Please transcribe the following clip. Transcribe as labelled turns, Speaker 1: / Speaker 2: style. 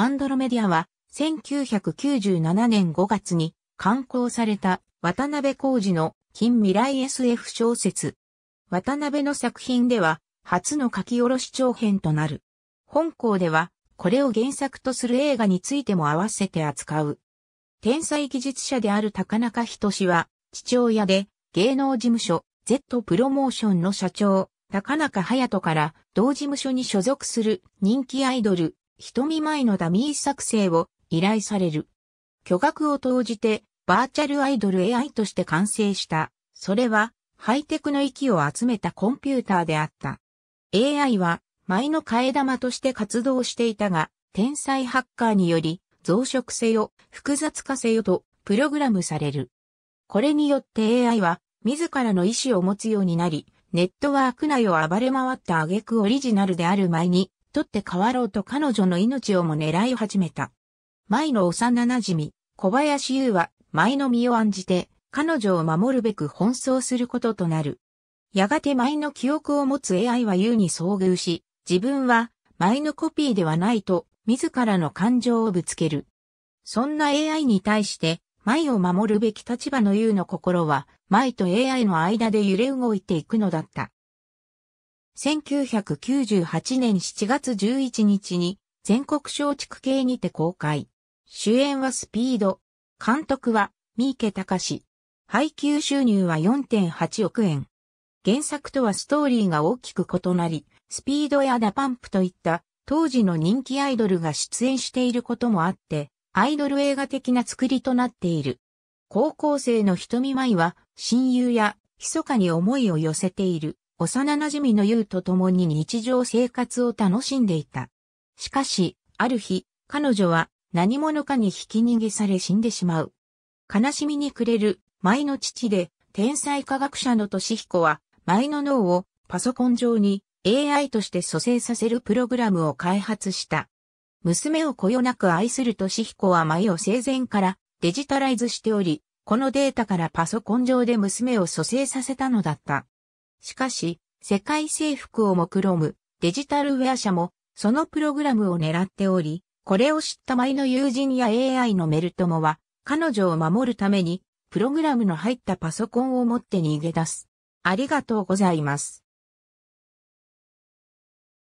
Speaker 1: アンドロメディアは1997年5月に刊行された渡辺浩二の近未来 SF 小説。渡辺の作品では初の書き下ろし長編となる。本校ではこれを原作とする映画についても合わせて扱う。天才技術者である高中仁は父親で芸能事務所 Z プロモーションの社長高中隼人から同事務所に所属する人気アイドル瞳前のダミー作成を依頼される。巨額を投じてバーチャルアイドル AI として完成した。それはハイテクの域を集めたコンピューターであった。AI は前の替え玉として活動していたが、天才ハッカーにより増殖せよ、複雑化せよとプログラムされる。これによって AI は自らの意思を持つようになり、ネットワーク内を暴れ回った挙句オリジナルである前に取って代わろうと彼女の命をも狙い始めた。舞の幼馴染、小林優は舞の身を案じて、彼女を守るべく奔走することとなる。やがて舞の記憶を持つ AI は優に遭遇し、自分は舞のコピーではないと、自らの感情をぶつける。そんな AI に対して、舞を守るべき立場の優の心は、舞と AI の間で揺れ動いていくのだった。1998年7月11日に全国松竹系にて公開。主演はスピード。監督は三池隆。配給収入は4.8億円。原作とはストーリーが大きく異なり、スピードやダパンプといった当時の人気アイドルが出演していることもあって、アイドル映画的な作りとなっている。高校生の瞳舞は親友や密かに思いを寄せている幼馴染の優と共に日常生活を楽しんでいた。しかし、ある日、彼女は何者かに引き逃げされ死んでしまう。悲しみに暮れる、舞の父で、天才科学者の俊彦は、舞の脳をパソコン上に AI として蘇生させるプログラムを開発した。娘をこよなく愛する俊彦は舞を生前からデジタライズしており、このデータからパソコン上で娘を蘇生させたのだった。しかし、世界征服を目論むデジタルウェア社もそのプログラムを狙っており、これを知った前の友人や AI のメルトモは彼女を守るためにプログラムの入ったパソコンを持って逃げ出す。ありがとうございます。